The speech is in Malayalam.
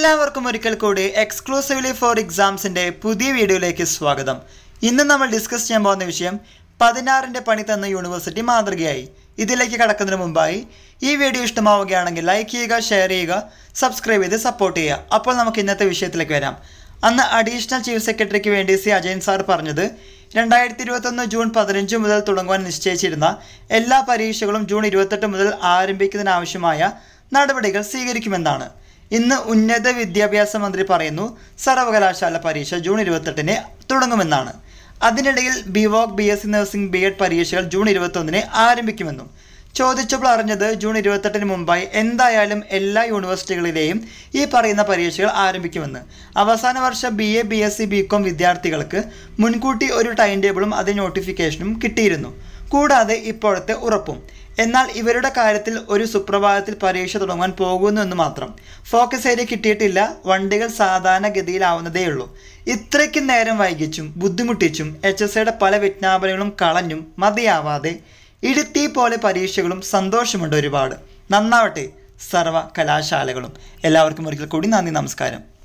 എല്ലാവർക്കും ഒരിക്കൽ കൂടി എക്സ്ക്ലൂസീവ്ലി ഫോർ എക്സാംസിൻ്റെ പുതിയ വീഡിയോയിലേക്ക് സ്വാഗതം ഇന്ന് നമ്മൾ ഡിസ്കസ് ചെയ്യാൻ പോകുന്ന വിഷയം പതിനാറിൻ്റെ പണി തന്ന യൂണിവേഴ്സിറ്റി മാതൃകയായി ഇതിലേക്ക് കടക്കുന്നതിന് മുമ്പായി ഈ വീഡിയോ ഇഷ്ടമാവുകയാണെങ്കിൽ ലൈക്ക് ചെയ്യുക ഷെയർ ചെയ്യുക സബ്സ്ക്രൈബ് ചെയ്ത് സപ്പോർട്ട് ചെയ്യുക അപ്പോൾ നമുക്ക് ഇന്നത്തെ വിഷയത്തിലേക്ക് വരാം അന്ന് അഡീഷണൽ ചീഫ് സെക്രട്ടറിക്ക് വേണ്ടി സി അജയൻ സാർ പറഞ്ഞത് രണ്ടായിരത്തി ഇരുപത്തൊന്ന് ജൂൺ പതിനഞ്ച് മുതൽ തുടങ്ങുവാൻ നിശ്ചയിച്ചിരുന്ന എല്ലാ പരീക്ഷകളും ജൂൺ ഇരുപത്തെട്ട് മുതൽ ആരംഭിക്കുന്നതിനാവശ്യമായ നടപടികൾ സ്വീകരിക്കുമെന്നാണ് ഇന്ന് ഉന്നത വിദ്യാഭ്യാസ മന്ത്രി പറയുന്നു സർവകലാശാല പരീക്ഷ ജൂൺ ഇരുപത്തെട്ടിന് തുടങ്ങുമെന്നാണ് അതിനിടയിൽ BVoc B S C nursing B Ed പരീക്ഷകൾ ജൂൺ ഇരുപത്തൊന്നിന് ആരംഭിക്കുമെന്നും ചോദിച്ചപ്പോൾ അറിഞ്ഞത് ജൂൺ ഇരുപത്തെട്ടിന് മുമ്പായി എന്തായാലും എല്ലാ യൂണിവേഴ്സിറ്റികളിലെയും ഈ പറയുന്ന പരീക്ഷകൾ ആരംഭിക്കുമെന്ന് അവസാന വർഷ B A B S C B Com വിദ്യാർത്ഥികൾക്ക് മുൻകൂട്ടി ഒരു ടൈം ടേബിളും അതിന് നോട്ടിഫിക്കേഷനും കിട്ടിയിരുന്നു കൂടാതെ ഇപ്പോഴത്തെ ഉറപ്പും എന്നാൽ ഇവരുടെ കാര്യത്തിൽ ഒരു സുപ്രഭാതത്തിൽ പരീക്ഷ തുടങ്ങാൻ പോകുന്നു എന്ന് മാത്രം ഫോക്കസ് ഏരിയ കിട്ടിയിട്ടില്ല വണ്ടികൾ സാധാരണഗതിയിലാവുന്നതേയുള്ളൂ ഇത്രയ്ക്കും നേരം വൈകിച്ചും ബുദ്ധിമുട്ടിച്ചും എച്ച് എസ് ഐയുടെ പല വിജ്ഞാപനങ്ങളും കളഞ്ഞും മതിയാവാതെ ഇടുത്തി പോലെ പരീക്ഷകളും സന്തോഷമുണ്ട് ഒരുപാട് നന്നാവട്ടെ സർവ കലാശാലകളും എല്ലാവർക്കും ഒരിക്കൽ കൂടി നന്ദി നമസ്കാരം